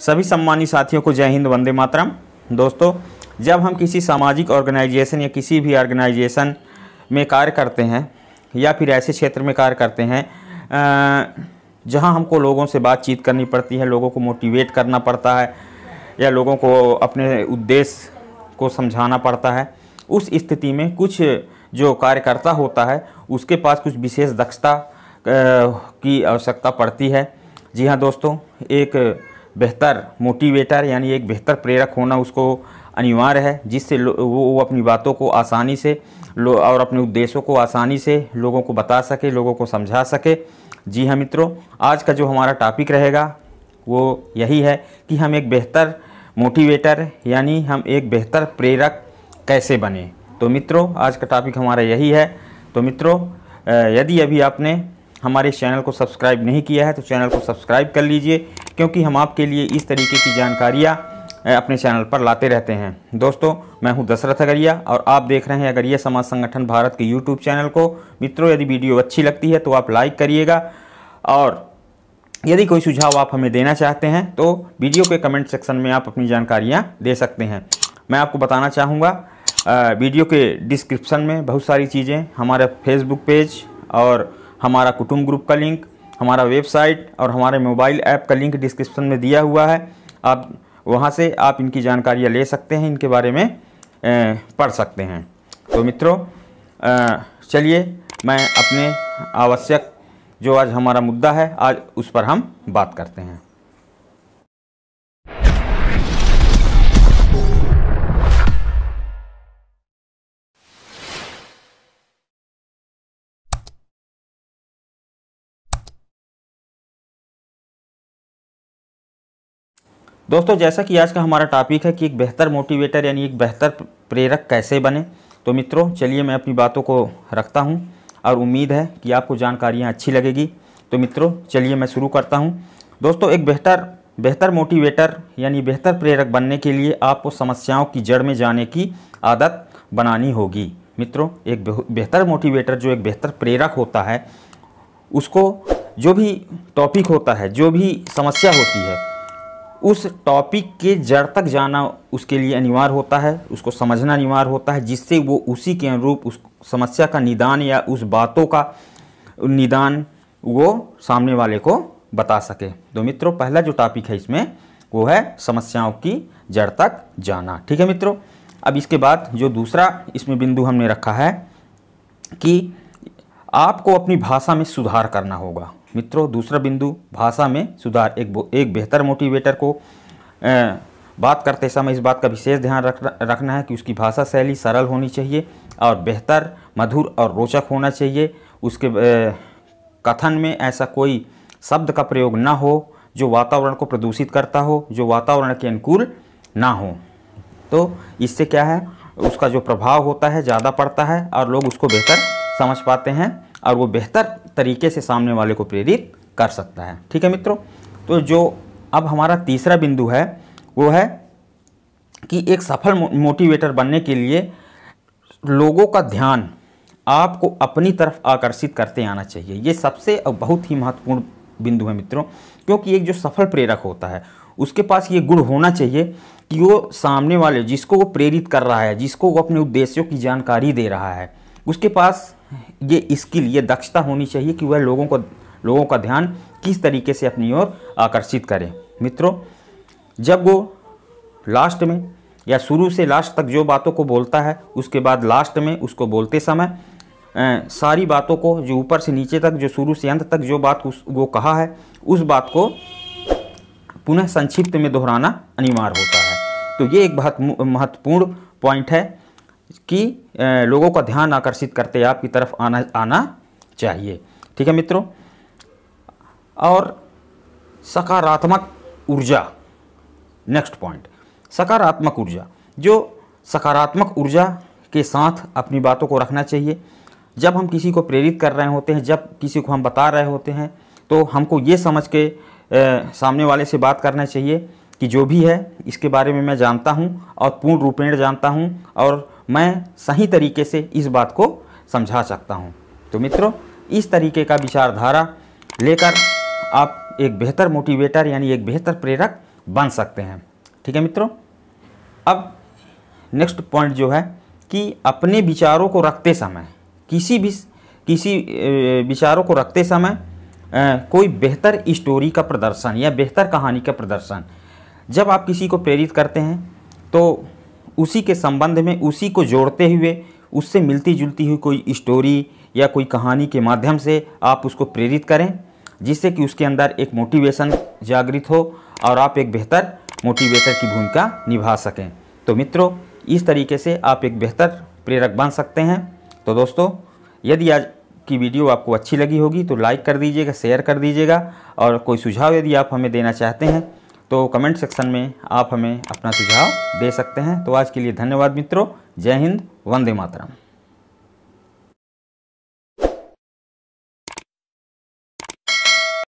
सभी सम्मानित साथियों को जय हिंद वंदे मातरम दोस्तों जब हम किसी सामाजिक ऑर्गेनाइजेशन या किसी भी ऑर्गेनाइजेशन में कार्य करते हैं या फिर ऐसे क्षेत्र में कार्य करते हैं जहां हमको लोगों से बातचीत करनी पड़ती है लोगों को मोटिवेट करना पड़ता है या लोगों को अपने उद्देश्य को समझाना पड़ता है उस स्थिति में कुछ जो कार्यकर्ता होता है उसके पास कुछ विशेष दक्षता की आवश्यकता पड़ती है जी हाँ दोस्तों एक बेहतर मोटिवेटर यानी एक बेहतर प्रेरक होना उसको अनिवार्य है जिससे वो अपनी बातों को आसानी से और अपने उद्देश्यों को आसानी से लोगों को बता सके लोगों को समझा सके जी हाँ मित्रों आज का जो हमारा टॉपिक रहेगा वो यही है कि हम एक बेहतर मोटिवेटर यानी हम एक बेहतर प्रेरक कैसे बने तो मित्रों आज का टॉपिक हमारा यही है तो मित्रों यदि अभी आपने हमारे चैनल को सब्सक्राइब नहीं किया है तो चैनल को सब्सक्राइब कर लीजिए क्योंकि हम आपके लिए इस तरीके की जानकारियाँ अपने चैनल पर लाते रहते हैं दोस्तों मैं हूं दशरथ अगरिया और आप देख रहे हैं अगरिया समाज संगठन भारत के यूट्यूब चैनल को मित्रों यदि वीडियो अच्छी लगती है तो आप लाइक करिएगा और यदि कोई सुझाव आप हमें देना चाहते हैं तो वीडियो के कमेंट सेक्शन में आप अपनी जानकारियाँ दे सकते हैं मैं आपको बताना चाहूँगा वीडियो के डिस्क्रिप्शन में बहुत सारी चीज़ें हमारे फेसबुक पेज और हमारा कुटुम्ब ग्रुप का लिंक हमारा वेबसाइट और हमारे मोबाइल ऐप का लिंक डिस्क्रिप्शन में दिया हुआ है आप वहाँ से आप इनकी जानकारियाँ ले सकते हैं इनके बारे में पढ़ सकते हैं तो मित्रों चलिए मैं अपने आवश्यक जो आज हमारा मुद्दा है आज उस पर हम बात करते हैं दोस्तों जैसा कि आज का हमारा टॉपिक है कि एक बेहतर मोटिवेटर यानी एक बेहतर प्रेरक कैसे बने तो मित्रों चलिए मैं अपनी बातों को रखता हूँ और उम्मीद है कि आपको जानकारियाँ अच्छी लगेगी तो मित्रों चलिए मैं शुरू करता हूँ दोस्तों एक बेहतर बेहतर मोटिवेटर यानी बेहतर प्रेरक बनने के लिए आपको समस्याओं की जड़ में जाने की आदत बनानी होगी मित्रों एक बेहतर मोटिवेटर जो एक बेहतर प्रेरक होता है उसको जो भी टॉपिक होता है जो भी समस्या होती है उस टॉपिक के जड़ तक जाना उसके लिए अनिवार्य होता है उसको समझना अनिवार्य होता है जिससे वो उसी के अनुरूप उस समस्या का निदान या उस बातों का निदान वो सामने वाले को बता सके तो मित्रों पहला जो टॉपिक है इसमें वो है समस्याओं की जड़ तक जाना ठीक है मित्रों अब इसके बाद जो दूसरा इसमें बिंदु हमने रखा है कि आपको अपनी भाषा में सुधार करना होगा मित्रों दूसरा बिंदु भाषा में सुधार एक एक बेहतर मोटिवेटर को बात करते समय इस बात का विशेष ध्यान रखना रखना है कि उसकी भाषा शैली सरल होनी चाहिए और बेहतर मधुर और रोचक होना चाहिए उसके कथन में ऐसा कोई शब्द का प्रयोग ना हो जो वातावरण को प्रदूषित करता हो जो वातावरण के अनुकूल ना हो तो इससे क्या है उसका जो प्रभाव होता है ज़्यादा पड़ता है और लोग उसको बेहतर समझ पाते हैं और वो बेहतर तरीके से सामने वाले को प्रेरित कर सकता है ठीक है मित्रों तो जो अब हमारा तीसरा बिंदु है वो है कि एक सफल मोटिवेटर बनने के लिए लोगों का ध्यान आपको अपनी तरफ आकर्षित करते आना चाहिए ये सबसे और बहुत ही महत्वपूर्ण बिंदु है मित्रों क्योंकि एक जो सफल प्रेरक होता है उसके पास ये गुण होना चाहिए कि वो सामने वाले जिसको वो प्रेरित कर रहा है जिसको वो अपने उद्देश्यों की जानकारी दे रहा है उसके पास ये स्किल ये दक्षता होनी चाहिए कि वह लोगों को लोगों का ध्यान किस तरीके से अपनी ओर आकर्षित करें मित्रों जब वो लास्ट में या शुरू से लास्ट तक जो बातों को बोलता है उसके बाद लास्ट में उसको बोलते समय सारी बातों को जो ऊपर से नीचे तक जो शुरू से अंत तक जो बात उस वो कहा है उस बात को पुनः संक्षिप्त में दोहराना अनिवार्य होता है तो ये एक बहुत महत्वपूर्ण पॉइंट है कि लोगों का ध्यान आकर्षित करते आपकी तरफ आना आना चाहिए ठीक है मित्रों और सकारात्मक ऊर्जा नेक्स्ट पॉइंट सकारात्मक ऊर्जा जो सकारात्मक ऊर्जा के साथ अपनी बातों को रखना चाहिए जब हम किसी को प्रेरित कर रहे होते हैं जब किसी को हम बता रहे होते हैं तो हमको ये समझ के ए, सामने वाले से बात करना चाहिए कि जो भी है इसके बारे में मैं जानता हूँ और पूर्ण रूपेण जानता हूँ और मैं सही तरीके से इस बात को समझा सकता हूँ तो मित्रों इस तरीके का विचारधारा लेकर आप एक बेहतर मोटिवेटर यानी एक बेहतर प्रेरक बन सकते हैं ठीक है मित्रों अब नेक्स्ट पॉइंट जो है कि अपने विचारों को रखते समय किसी भी किसी विचारों को रखते समय कोई बेहतर स्टोरी का प्रदर्शन या बेहतर कहानी का प्रदर्शन जब आप किसी को प्रेरित करते हैं तो उसी के संबंध में उसी को जोड़ते हुए उससे मिलती जुलती हुई कोई स्टोरी या कोई कहानी के माध्यम से आप उसको प्रेरित करें जिससे कि उसके अंदर एक मोटिवेशन जागृत हो और आप एक बेहतर मोटिवेटर की भूमिका निभा सकें तो मित्रों इस तरीके से आप एक बेहतर प्रेरक बन सकते हैं तो दोस्तों यदि आज की वीडियो आपको अच्छी लगी होगी तो लाइक कर दीजिएगा शेयर कर दीजिएगा और कोई सुझाव यदि आप हमें देना चाहते हैं तो कमेंट सेक्शन में आप हमें अपना सुझाव दे सकते हैं तो आज के लिए धन्यवाद मित्रों जय हिंद वंदे मातरम